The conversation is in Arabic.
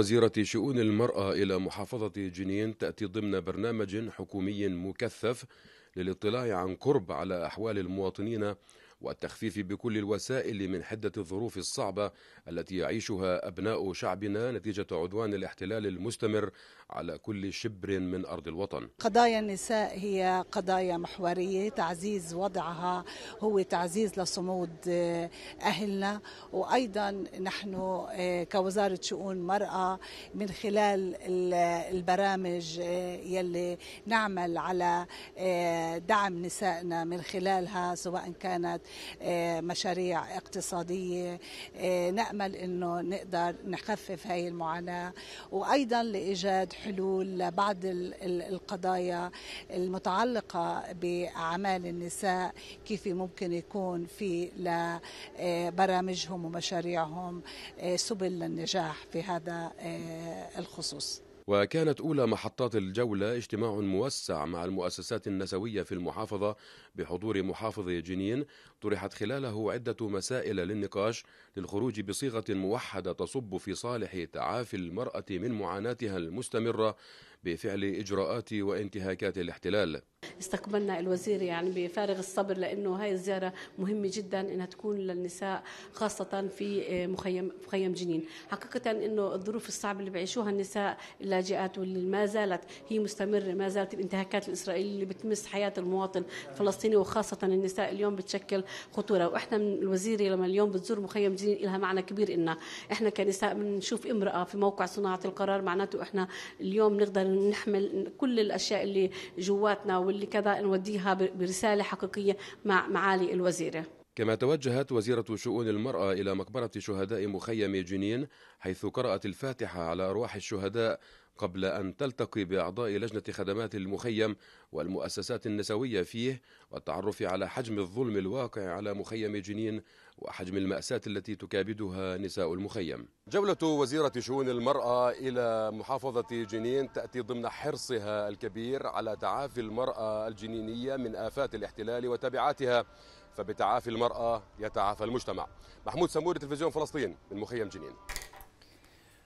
وزيرة شؤون المرأة إلى محافظة جنين تأتي ضمن برنامج حكومي مكثف للاطلاع عن قرب على أحوال المواطنين والتخفيف بكل الوسائل من حدة الظروف الصعبة التي يعيشها أبناء شعبنا نتيجة عدوان الاحتلال المستمر على كل شبر من أرض الوطن قضايا النساء هي قضايا محورية تعزيز وضعها هو تعزيز لصمود آه، أهلنا وأيضا نحن آه، كوزارة شؤون مرأة من خلال البرامج آه، يلي نعمل على دعم نسائنا من خلالها سواء كانت آه، مشاريع اقتصادية آه، نأمل أنه نقدر نخفف هاي المعاناة وأيضا لإيجاد حلول لبعض القضايا المتعلقة بأعمال النساء كيف ممكن يكون في لبرامجهم آه، ومشاريعهم سبل للنجاح في هذا الخصوص وكانت أولى محطات الجولة اجتماع موسع مع المؤسسات النسوية في المحافظة بحضور محافظ جنين طرحت خلاله عدة مسائل للنقاش للخروج بصيغة موحدة تصب في صالح تعافي المرأة من معاناتها المستمرة بفعل إجراءات وانتهاكات الاحتلال استقبلنا الوزير يعني بفارغ الصبر لانه هاي الزياره مهمه جدا انها تكون للنساء خاصه في آه، مخيم مخيم جنين حقيقه انه الظروف الصعبه اللي بيعيشوها النساء اللاجئات واللي ما زالت هي مستمره ما زالت الانتهاكات الاسرائيليه اللي بتمس حياه المواطن الفلسطيني وخاصه النساء اليوم بتشكل خطوره واحنا من الوزيره لما اليوم بتزور مخيم جنين لها معنى كبير إنه احنا كنساء بنشوف امراه في موقع صناعه القرار معناته احنا اليوم نقدر نحمل كل الاشياء اللي جواتنا واللي لكذا نوديها برسالة حقيقية مع معالي الوزيرة كما توجهت وزيرة شؤون المرأة إلى مقبرة شهداء مخيم جنين حيث قرأت الفاتحة على أرواح الشهداء قبل أن تلتقي بأعضاء لجنة خدمات المخيم والمؤسسات النسوية فيه والتعرف على حجم الظلم الواقع على مخيم جنين وحجم المأساة التي تكابدها نساء المخيم جولة وزيرة شؤون المرأة إلى محافظة جنين تأتي ضمن حرصها الكبير على تعافي المرأة الجنينية من آفات الاحتلال وتبعاتها فبتعافي المرأة يتعافى المجتمع محمود سمور تلفزيون فلسطين من مخيم جنين